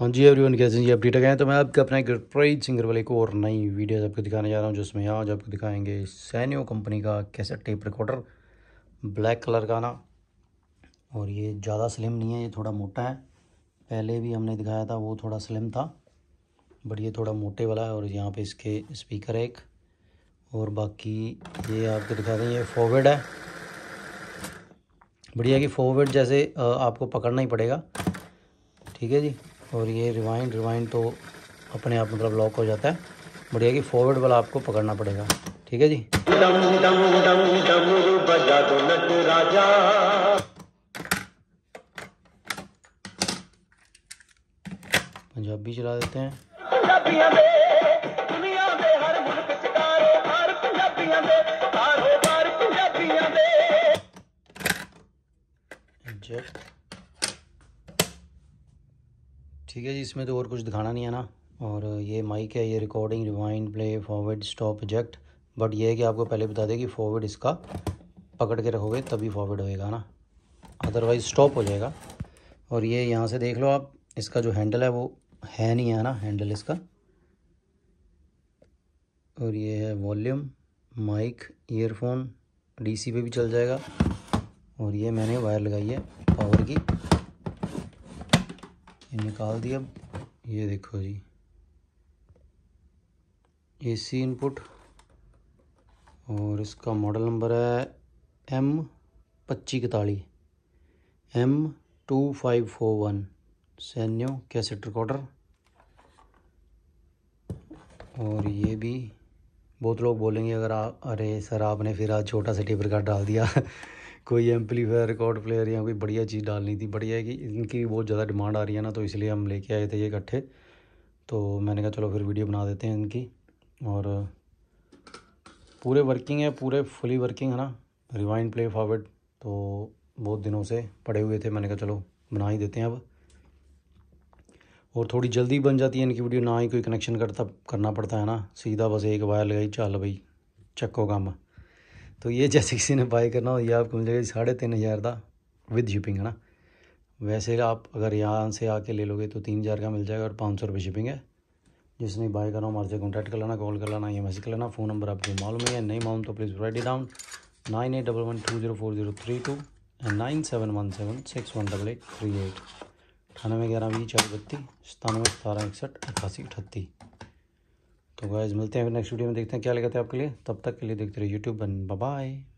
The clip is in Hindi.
हाँ जी एवरीवन कैसे जी अपडेट गए तो मैं आपके अपने गुरप्रीत सिंगर वाले को और नई वीडियोस आपको दिखाने जा रहा हूँ जिसमें आज आपको दिखाएंगे सैन्यो कंपनी का कैसे टेप रिकॉर्डर ब्लैक कलर का ना और ये ज़्यादा स्लिम नहीं है ये थोड़ा मोटा है पहले भी हमने दिखाया था वो थोड़ा स्लिम था बट ये थोड़ा मोटे वाला है और यहाँ पर इसके स्पीकर है एक और बाकी ये आपको दिखा दें ये फॉरवर्ड है बढ़िया कि फॉरवर्ड जैसे आपको पकड़ना ही पड़ेगा ठीक है जी और ये रिवाइंड रिवाइंड तो अपने आप मतलब लॉक हो जाता है बढ़िया कि फॉरवर्ड वाला आपको पकड़ना पड़ेगा ठीक है जी दम दम दम दम बजा राजा पंजाबी चला देते हैं Yeah. ठीक है जी इसमें तो और कुछ दिखाना नहीं है ना और ये माइक है ये recording rewind play forward stop eject but ये है कि आपको पहले बता दें कि फॉरवर्ड इसका पकड़ के रखोगे तभी फॉरवर्ड होएगा ना अदरवाइज़ स्टॉप हो जाएगा और ये यहाँ से देख लो आप इसका जो हैंडल है वो है नहीं है ना हैंडल इसका और ये है वॉल्यूम माइक ईयरफोन डीसी पे भी चल जाएगा और ये मैंने वायर लगाई है पावर की ये निकाल दिया ये देखो जी एसी इनपुट और इसका मॉडल नंबर है एम पच्ची इकताली M two five four one Sanyo cassette recorder और ये भी बहुत लोग बोलेंगे अगर आप अरे सर आपने फिर आज छोटा सा टेप रिकॉर्ड डाल दिया कोई एम्पलीफायर रिकॉर्ड प्लेयर या कोई बढ़िया चीज़ डालनी थी बढ़िया है कि इनकी बहुत ज़्यादा डिमांड आ रही है ना तो इसलिए हम लेके आए थे ये इकट्ठे तो मैंने कहा चलो फिर वीडियो बना देते हैं इनकी और पूरे वर्किंग है पूरे फुली वर्किंग है ना रिवाइंड प्ले फॉरवर्ड तो बहुत दिनों से पड़े हुए थे मैंने कहा चलो बना ही देते हैं अब और थोड़ी जल्दी बन जाती है इनकी वीडियो ना ही कोई कनेक्शन करता करना पड़ता है ना सीधा बस एक वायर लगाई चल भाई चक्को काम तो ये जैसे किसी ने बाई करना हो ये आपको मिल जाएगा साढ़े तीन हज़ार का विद शिपिंग है ना वैसे आप अगर यहाँ से आके ले लोगे तो तीन हज़ार का मिल जाएगा और पाँच सौ रुपये शिपिंग है जिसने बाय करना हो हमारे से कॉन्टैक्ट कर लेना कॉल कर लेना या मैसेज कर लेना फ़ोन नंबर आपको मालूम है या नहीं मालूम तो please write down nine eight double one two zero four zero three two and nine seven one seven six one double eight three eight अठानवे ग्यारह बीस चार बत्तीस सतानवे सतारह इकसठ अट्ठासी अठत्ती तो गाइज मिलते हैं नेक्स्ट वीडियो में देखते हैं क्या लगता है आपके लिए तब तक के लिए देखते रहे यूट्यूब बाय